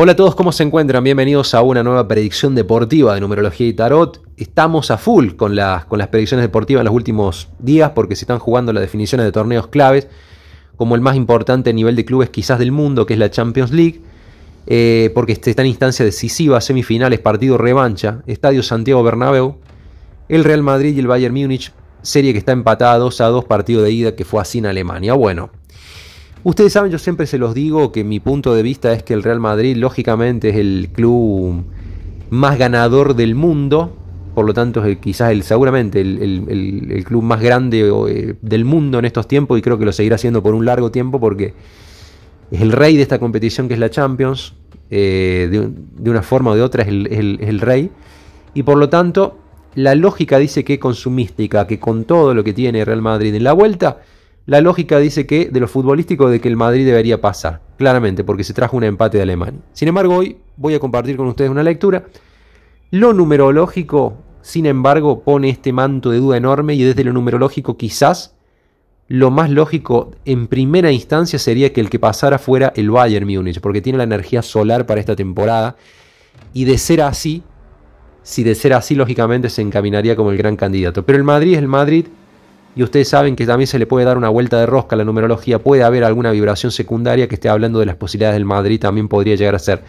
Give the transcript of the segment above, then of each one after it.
Hola a todos, ¿cómo se encuentran? Bienvenidos a una nueva predicción deportiva de numerología y tarot. Estamos a full con las, con las predicciones deportivas en los últimos días porque se están jugando las definiciones de torneos claves, como el más importante nivel de clubes quizás del mundo, que es la Champions League, eh, porque este está en instancia decisiva, semifinales, partido revancha, Estadio Santiago Bernabéu, el Real Madrid y el Bayern Múnich, serie que está empatada 2 a 2, partido de ida que fue así en Alemania. Bueno, Ustedes saben, yo siempre se los digo que mi punto de vista es que el Real Madrid lógicamente es el club más ganador del mundo, por lo tanto es quizás el, seguramente el, club más grande eh, del mundo en estos tiempos y creo que lo seguirá siendo por un largo tiempo porque es el rey de esta competición que es la Champions, eh, de, una forma o de otra es el, el rey y por lo tanto la lógica dice que con su mística, que con todo lo que tiene Real Madrid en la vuelta, la lógica dice que de lo futbolístico de que el Madrid debería pasar, claramente, porque se trajo un empate de Alemania. Sin embargo, hoy voy a compartir con ustedes una lectura. Lo numerológico, sin embargo, pone este manto de duda enorme y desde lo numerológico quizás lo más lógico en primera instancia sería que el que pasara fuera el Bayern Múnich, porque tiene la energía solar para esta temporada. Y de ser así, si de ser así, lógicamente se encaminaría como el gran candidato. Pero el Madrid es el Madrid y ustedes saben que también se le puede dar una vuelta de rosca a la numerología. Puede haber alguna vibración secundaria que esté hablando de las posibilidades del Madrid, también podría llegar a ser.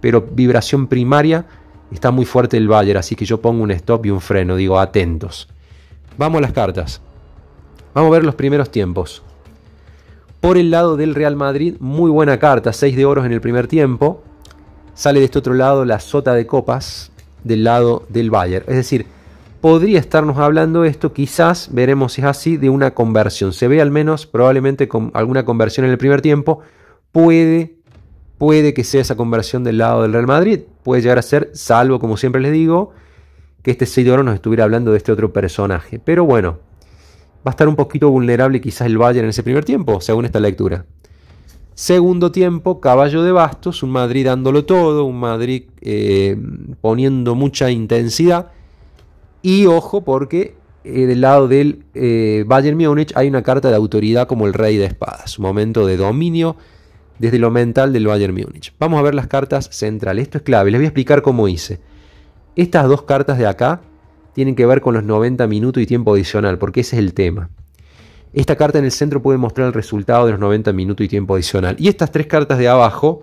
Pero vibración primaria está muy fuerte el Bayern, así que yo pongo un stop y un freno, digo atentos. Vamos a las cartas. Vamos a ver los primeros tiempos. Por el lado del Real Madrid, muy buena carta, 6 de oros en el primer tiempo. Sale de este otro lado la sota de copas del lado del Bayern. Es decir, podría estarnos hablando esto, quizás veremos si es así, de una conversión. Se ve al menos probablemente con alguna conversión en el primer tiempo. Puede, puede que sea esa conversión del lado del Real Madrid, puede llegar a ser, salvo como siempre les digo, que este Seidoro nos estuviera hablando de este otro personaje. Pero bueno, va a estar un poquito vulnerable quizás el Bayern en ese primer tiempo, según esta lectura. Segundo tiempo, caballo de bastos, un Madrid dándolo todo, un Madrid eh, poniendo mucha intensidad y ojo porque eh, del lado del eh, Bayern Múnich hay una carta de autoridad como el rey de espadas, un momento de dominio desde lo mental del Bayern Múnich. Vamos a ver las cartas centrales, esto es clave, les voy a explicar cómo hice. Estas dos cartas de acá tienen que ver con los 90 minutos y tiempo adicional, porque ese es el tema. Esta carta en el centro puede mostrar el resultado de los 90 minutos y tiempo adicional. Y estas tres cartas de abajo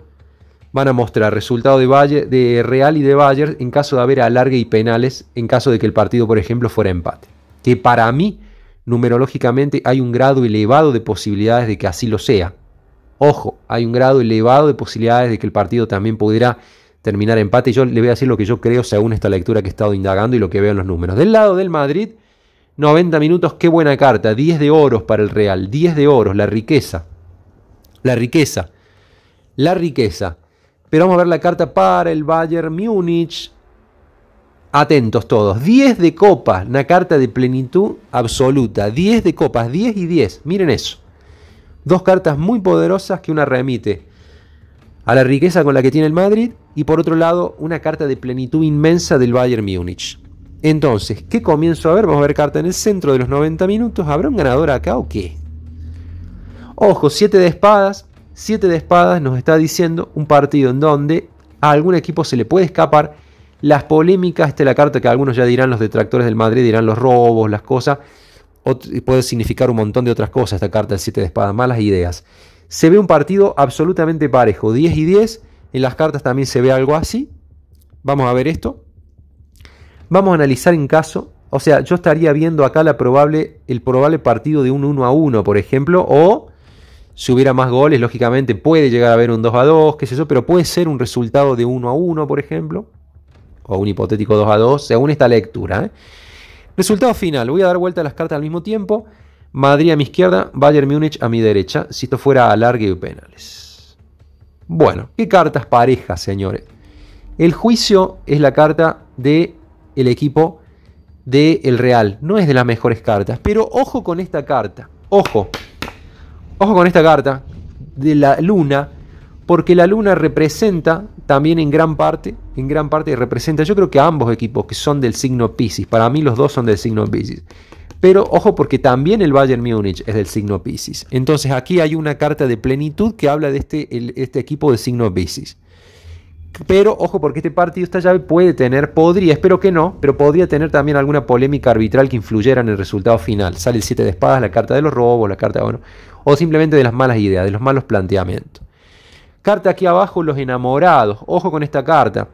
van a mostrar resultado de, de Real y de Bayern en caso de haber alargue y penales, en caso de que el partido, por ejemplo, fuera empate. Que para mí, numerológicamente, hay un grado elevado de posibilidades de que así lo sea. Ojo, hay un grado elevado de posibilidades de que el partido también pudiera terminar empate. Yo le voy a decir lo que yo creo según esta lectura que he estado indagando y lo que veo en los números. Del lado del Madrid, 90 minutos, qué buena carta. 10 de oros para el Real, 10 de oros, la riqueza. La riqueza. La riqueza. Pero vamos a ver la carta para el Bayern Múnich. Atentos todos. 10 de copas, una carta de plenitud absoluta. 10 de copas, 10 y 10. Miren eso. Dos cartas muy poderosas que una remite a la riqueza con la que tiene el Madrid y por otro lado una carta de plenitud inmensa del Bayern Múnich. Entonces, ¿qué comienzo a ver? Vamos a ver carta en el centro de los 90 minutos. ¿Habrá un ganador acá o qué? Ojo, 7 de espadas, Siete de espadas nos está diciendo un partido en donde a algún equipo se le puede escapar las polémicas, esta es la carta que algunos ya dirán los detractores del Madrid, dirán los robos, las cosas, puede significar un montón de otras cosas esta carta del 7 de espadas, malas ideas. Se ve un partido absolutamente parejo, 10 y 10, en las cartas también se ve algo así. Vamos a ver esto. Vamos a analizar en caso, o sea, yo estaría viendo acá la probable, el probable partido de un 1 a 1, por ejemplo, o si hubiera más goles, lógicamente puede llegar a haber un 2 a 2, qué sé yo, pero puede ser un resultado de 1 a 1, por ejemplo, o un hipotético 2 a 2, según esta lectura. ¿eh? Resultado final, voy a dar vuelta a las cartas al mismo tiempo. Madrid a mi izquierda, Bayern Múnich a mi derecha, si esto fuera alargue y penales. Bueno, ¿qué cartas parejas, señores? El juicio es la carta del el equipo del Real, no es de las mejores cartas, pero ojo con esta carta, ojo, Ojo con esta carta de la luna, porque la luna representa también en gran parte, en gran parte representa, yo creo que ambos equipos que son del signo Pisces, para mí los dos son del signo Pisces. Pero ojo porque también el Bayern Múnich es del signo Pisces. Entonces aquí hay una carta de plenitud que habla de este, este equipo de signo Pisces. Pero ojo porque este partido, esta llave puede tener, podría, espero que no, pero podría tener también alguna polémica arbitral que influyera en el resultado final. Sale el 7 de espadas, la carta de los robos, la carta, bueno, o simplemente de las malas ideas, de los malos planteamientos. Carta aquí abajo, los enamorados. Ojo con esta carta.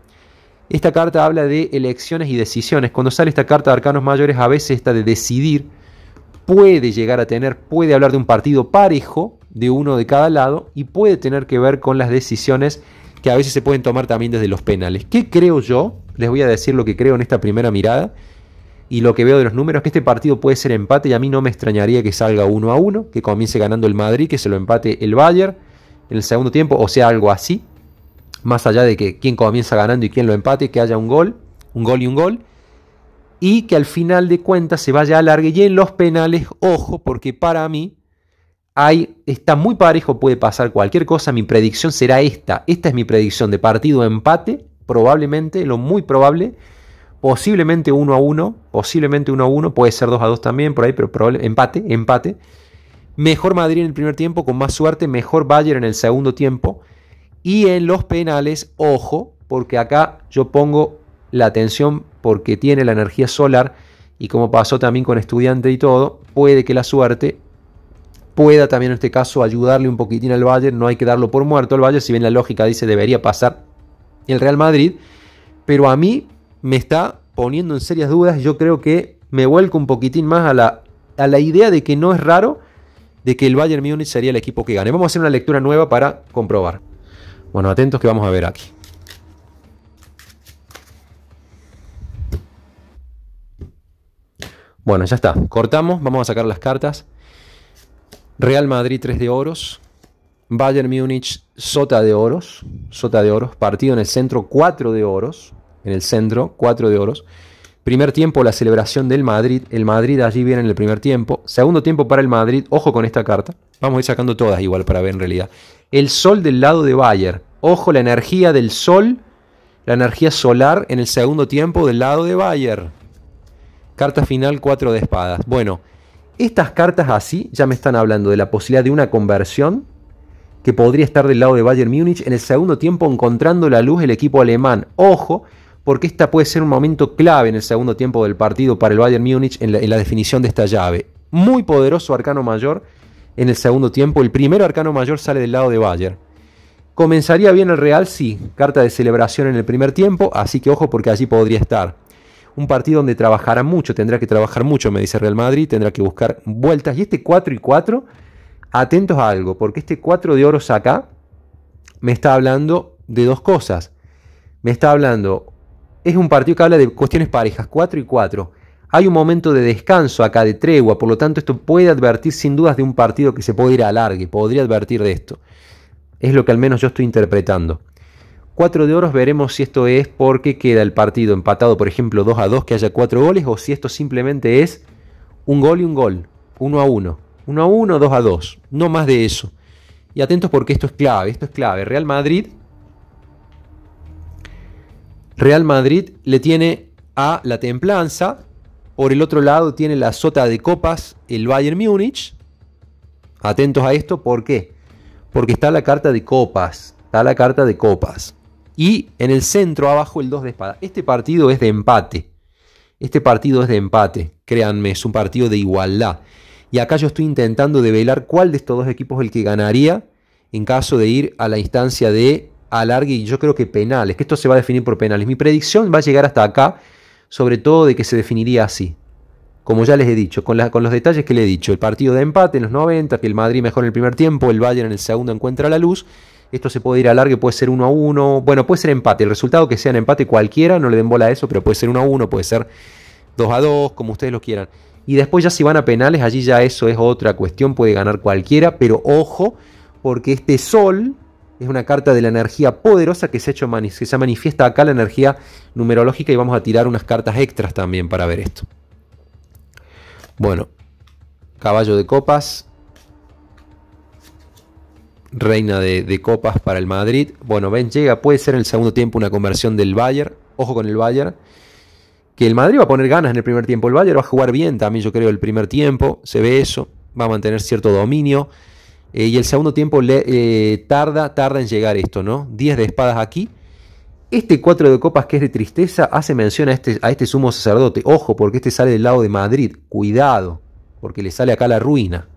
Esta carta habla de elecciones y decisiones. Cuando sale esta carta de arcanos mayores, a veces esta de decidir puede llegar a tener, puede hablar de un partido parejo, de uno de cada lado, y puede tener que ver con las decisiones que a veces se pueden tomar también desde los penales. ¿Qué creo yo? Les voy a decir lo que creo en esta primera mirada y lo que veo de los números es que este partido puede ser empate y a mí no me extrañaría que salga uno a uno. que comience ganando el Madrid, que se lo empate el Bayern en el segundo tiempo, o sea, algo así. Más allá de que quién comienza ganando y quién lo empate, que haya un gol, un gol y un gol. Y que al final de cuentas se vaya a largue y en los penales, ojo, porque para mí hay, está muy parejo, puede pasar cualquier cosa. Mi predicción será esta. Esta es mi predicción de partido empate, probablemente, lo muy probable posiblemente 1 a 1, posiblemente 1 a 1, puede ser 2 a 2 también por ahí, pero probable, empate, empate. Mejor Madrid en el primer tiempo, con más suerte, mejor Bayern en el segundo tiempo. Y en los penales, ojo, porque acá yo pongo la atención porque tiene la energía solar y como pasó también con estudiante y todo, puede que la suerte pueda también en este caso ayudarle un poquitín al Bayern, no hay que darlo por muerto al Bayern, si bien la lógica dice debería pasar el Real Madrid, pero a mí me está poniendo en serias dudas. Yo creo que me vuelco un poquitín más a la, idea de que no es raro de que el Bayern Múnich sería el equipo que gane. Vamos a hacer una lectura nueva para comprobar. Bueno, atentos que vamos a ver aquí. Bueno, ya está. Cortamos, vamos a sacar las cartas. Real Madrid 3 de oros. Bayern Múnich sota de oros. Sota de oros. Partido en el centro 4 de oros en el centro, 4 de oros. Primer tiempo, la celebración del Madrid. El Madrid allí viene en el primer tiempo. Segundo tiempo para el Madrid. Ojo con esta carta. Vamos a ir sacando todas igual para ver en realidad. El sol del lado de Bayer. Ojo, la energía del sol. La energía solar en el segundo tiempo del lado de Bayer. Carta final, 4 de espadas. Bueno, estas cartas así ya me están hablando de la posibilidad de una conversión que podría estar del lado de Bayern Múnich en el segundo tiempo encontrando la luz el equipo alemán. Ojo, porque esta puede ser un momento clave en el segundo tiempo del partido para el Bayern Múnich en la, definición de esta llave. Muy poderoso arcano mayor en el segundo tiempo. El primer arcano mayor sale del lado de Bayern. ¿Comenzaría bien el Real? Sí, carta de celebración en el primer tiempo, así que ojo porque allí podría estar. Un partido donde trabajará mucho, tendrá que trabajar mucho, me dice Real Madrid, tendrá que buscar vueltas. Y este 4 y 4, atentos a algo, porque este 4 de oros acá me está hablando de dos cosas. Me está hablando es un partido que habla de cuestiones parejas, 4 y 4. Hay un momento de descanso acá, de tregua, por lo tanto esto puede advertir sin dudas de un partido que se puede ir a largue, podría advertir de esto. Es lo que al menos yo estoy interpretando. 4 de oros veremos si esto es porque queda el partido empatado, por ejemplo, 2 a 2, que haya 4 goles, o si esto simplemente es un gol y un gol, 1 a 1, 1 a 1, 2 a 2, no más de eso. Y atentos porque esto es clave, esto es clave. Real Madrid Real Madrid le tiene a la templanza. Por el otro lado tiene la sota de copas el Bayern Múnich. Atentos a esto, ¿por qué? Porque está la carta de copas. Está la carta de copas. Y en el centro abajo el 2 de espada. Este partido es de empate. Este partido es de empate. Créanme, es un partido de igualdad. Y acá yo estoy intentando develar cuál de estos dos equipos es el que ganaría en caso de ir a la instancia de alargue y yo creo que penales, que esto se va a definir por penales. Mi predicción va a llegar hasta acá, sobre todo de que se definiría así. Como ya les he dicho, con, con los detalles que le he dicho, el partido de empate en los 90, que el Madrid mejor en el primer tiempo, el Bayern en el segundo encuentra la luz, esto se puede ir a largo, puede ser 1 a 1. Bueno, puede ser empate. El resultado que sea en empate cualquiera, no le den bola a eso, pero puede ser 1 a 1, puede ser 2 a 2, como ustedes lo quieran. Y después ya si van a penales, allí ya eso es otra cuestión, puede ganar cualquiera, pero ojo, porque este sol es una carta de la energía poderosa que se, ha hecho que se manifiesta acá la energía numerológica y vamos a tirar unas cartas extras también para ver esto. Bueno, caballo de copas, reina de, copas para el Madrid. Bueno, Ben llega, puede ser en el segundo tiempo una conversión del Bayern, ojo con el Bayern. Que el Madrid va a poner ganas en el primer tiempo. El Bayern va a jugar bien también, yo creo, el primer tiempo. Se ve eso. Va a mantener cierto dominio. Eh, y el segundo tiempo le, eh, tarda, tarda en llegar esto, ¿no? 10 de espadas aquí. Este 4 de copas que es de tristeza hace mención a este, a este sumo sacerdote. Ojo, porque este sale del lado de Madrid. Cuidado, porque le sale acá la ruina.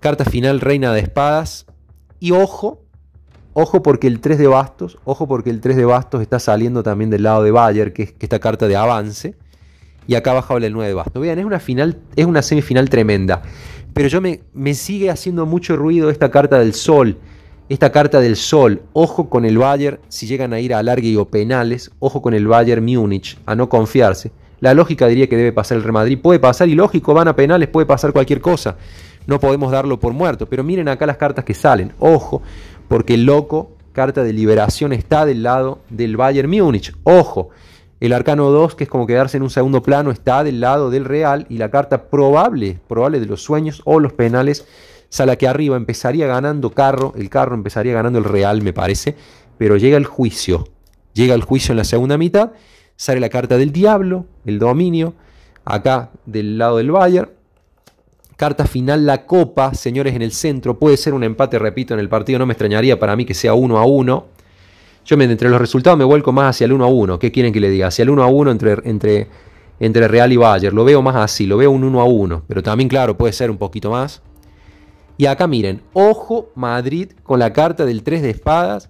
Carta final, reina de espadas. Y ojo, ojo porque el 3 de bastos, ojo porque el 3 de bastos está saliendo también del lado de Bayer, que es esta carta de avance. Y acá bajado el 9 de bastos. Vean, es una, final, es una semifinal tremenda. Pero yo me, me sigue haciendo mucho ruido esta carta del sol. Esta carta del sol, ojo con el Bayern, si llegan a ir a alargue o penales, ojo con el Bayern Múnich, a no confiarse. La lógica diría que debe pasar el Real Madrid, puede pasar y lógico, van a penales, puede pasar cualquier cosa. No podemos darlo por muerto, pero miren acá las cartas que salen, ojo, porque loco, carta de liberación, está del lado del Bayern Múnich, ojo. El arcano 2, que es como quedarse en un segundo plano, está del lado del real y la carta probable, probable de los sueños o los penales, sale que arriba, empezaría ganando carro, el carro empezaría ganando el real, me parece, pero llega el juicio, llega el juicio en la segunda mitad, sale la carta del diablo, el dominio, acá del lado del Bayern, Carta final, la copa, señores, en el centro. Puede ser un empate, repito, en el partido. No me extrañaría para mí que sea uno a uno. Yo entre los resultados me vuelco más hacia el 1 a 1. ¿Qué quieren que le diga? Hacia el 1 a 1 entre, entre, entre Real y Bayern. Lo veo más así, lo veo un 1 a 1. Pero también, claro, puede ser un poquito más. Y acá miren, ojo Madrid con la carta del 3 de espadas.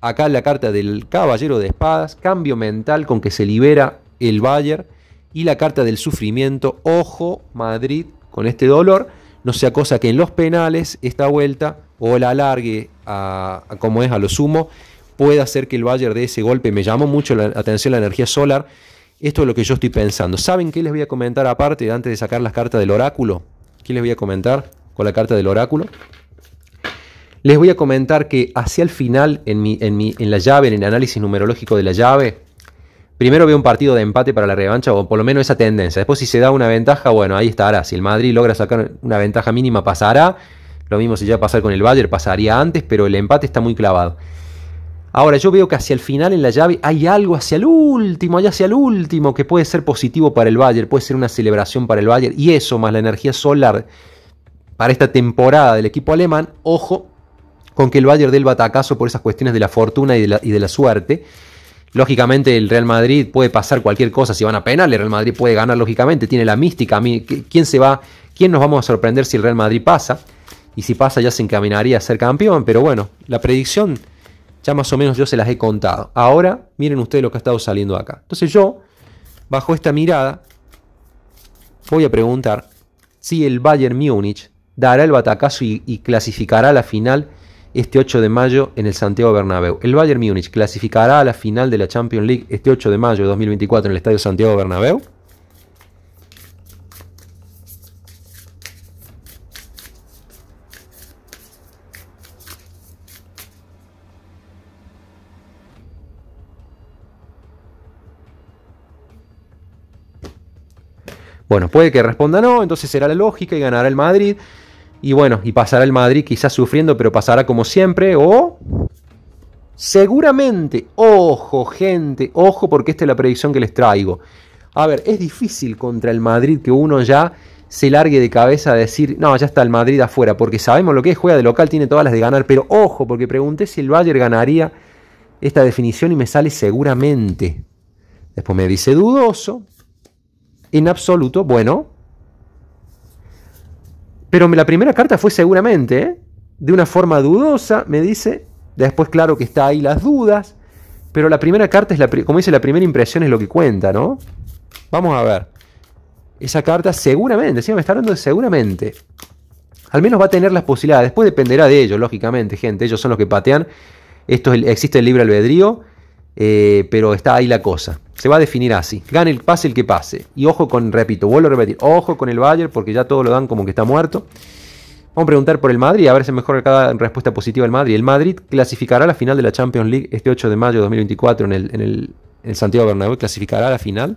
Acá la carta del caballero de espadas. Cambio mental con que se libera el Bayern. Y la carta del sufrimiento. Ojo Madrid con este dolor. No sea cosa que en los penales esta vuelta o la alargue a como es a lo sumo puede hacer que el Bayer dé ese golpe. Me llamó mucho la atención la energía solar. Esto es lo que yo estoy pensando. ¿Saben qué les voy a comentar aparte, antes de sacar las cartas del oráculo? ¿Qué les voy a comentar con la carta del oráculo? Les voy a comentar que hacia el final, en, en, la llave, en el análisis numerológico de la llave, primero veo un partido de empate para la revancha, o por lo menos esa tendencia. Después, si se da una ventaja, bueno, ahí estará. Si el Madrid logra sacar una ventaja mínima, pasará. Lo mismo si ya pasar con el Bayern, pasaría antes, pero el empate está muy clavado. Ahora, yo veo que hacia el final en la llave hay algo hacia el último, allá hacia el último, que puede ser positivo para el Bayern, puede ser una celebración para el Bayern, y eso más la energía solar para esta temporada del equipo alemán, ojo con que el Bayern del batacazo por esas cuestiones de la fortuna y de la, suerte. Lógicamente el Real Madrid puede pasar cualquier cosa si van a penal, el Real Madrid puede ganar lógicamente, tiene la mística, ¿quién se va? ¿Quién nos vamos a sorprender si el Real Madrid pasa? Y si pasa ya se encaminaría a ser campeón, pero bueno, la predicción ya más o menos yo se las he contado. Ahora miren ustedes lo que ha estado saliendo acá. Entonces yo, bajo esta mirada, voy a preguntar si el Bayern Múnich dará el batacazo y, clasificará a la final este 8 de mayo en el Santiago Bernabéu. El Bayern Múnich clasificará a la final de la Champions League este 8 de mayo de 2024 en el Estadio Santiago Bernabéu. Bueno, puede que responda no, entonces será la lógica y ganará el Madrid. Y bueno, y pasará el Madrid quizás sufriendo, pero pasará como siempre. O seguramente, ojo gente, ojo porque esta es la predicción que les traigo. A ver, es difícil contra el Madrid que uno ya se largue de cabeza a decir, no, ya está el Madrid afuera, porque sabemos lo que es, juega de local, tiene todas las de ganar, pero ojo, porque pregunté si el Bayern ganaría esta definición y me sale seguramente. Después me dice dudoso, en absoluto. Bueno. Pero la primera carta fue seguramente, ¿eh? de una forma dudosa, me dice. Después, claro que está ahí las dudas. Pero la primera carta es la, como dice, la primera impresión es lo que cuenta, ¿no? Vamos a ver. Esa carta seguramente, sí, me está hablando de seguramente. Al menos va a tener las posibilidades. Después dependerá de ellos, lógicamente, gente. Ellos son los que patean. Esto existe el libre albedrío, eh, pero está ahí la cosa. Se va a definir así. Gane el pase el que pase. Y ojo con, repito, vuelvo a repetir, ojo con el Bayern porque ya todo lo dan como que está muerto. Vamos a preguntar por el Madrid, a ver si mejora cada respuesta positiva el Madrid. El Madrid clasificará a la final de la Champions League este 8 de mayo de 2024 en el, en el, Santiago Bernabéu. ¿Clasificará a la final?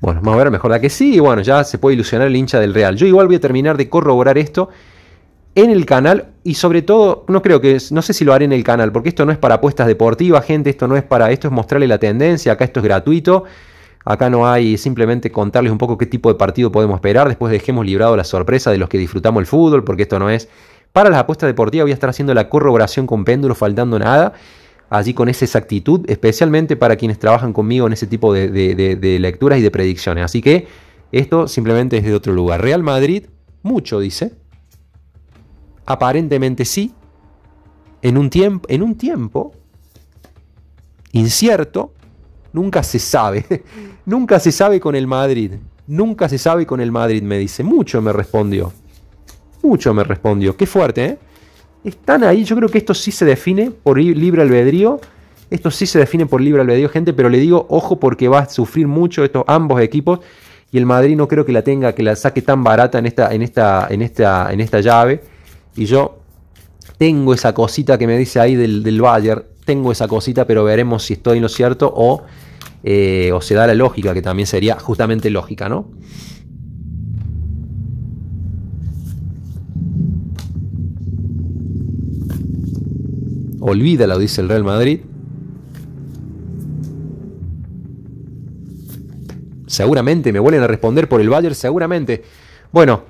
Bueno, vamos a ver, mejor la que sí. Y bueno, ya se puede ilusionar el hincha del Real. Yo igual voy a terminar de corroborar esto en el canal y sobre todo, no creo que, no sé si lo haré en el canal, porque esto no es para apuestas deportivas, gente, esto no es para, esto es mostrarle la tendencia, acá esto es gratuito, acá no hay simplemente contarles un poco qué tipo de partido podemos esperar, después dejemos librado la sorpresa de los que disfrutamos el fútbol, porque esto no es para las apuestas deportivas, voy a estar haciendo la corroboración con péndulo, faltando nada allí con esa exactitud, especialmente para quienes trabajan conmigo en ese tipo de, lecturas y de predicciones. Así que esto simplemente es de otro lugar. Real Madrid, mucho dice. Aparentemente sí. En un, tiempo, en un tiempo incierto, nunca se sabe. nunca se sabe con el Madrid. Nunca se sabe con el Madrid, me dice. Mucho me respondió. Mucho me respondió. Qué fuerte, ¿eh? están ahí. Yo creo que esto sí se define por libre albedrío. Esto sí se define por libre albedrío, gente, pero le digo, ojo, porque va a sufrir mucho estos ambos equipos. Y el Madrid no creo que la tenga, que la saque tan barata en esta, en esta, en esta, en esta llave. Y yo tengo esa cosita que me dice ahí del, Bayern. Tengo esa cosita, pero veremos si estoy en lo cierto o, eh, o se da la lógica, que también sería justamente lógica, ¿no? olvídalo, dice el Real Madrid. Seguramente, me vuelven a responder por el Bayern, seguramente. Bueno,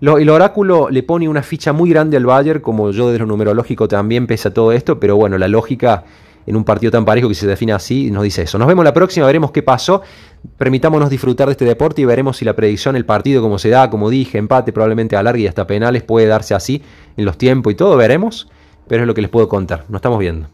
el oráculo le pone una ficha muy grande al Bayern, como yo desde lo numerológico también pesa todo esto, pero bueno, la lógica en un partido tan parejo que se define así nos dice eso. Nos vemos la próxima, veremos qué pasó. Permitámonos disfrutar de este deporte y veremos si la predicción, el partido, como se da, como dije, empate, probablemente a y hasta penales puede darse así en los tiempos y todo, veremos pero es lo que les puedo contar. Nos estamos viendo.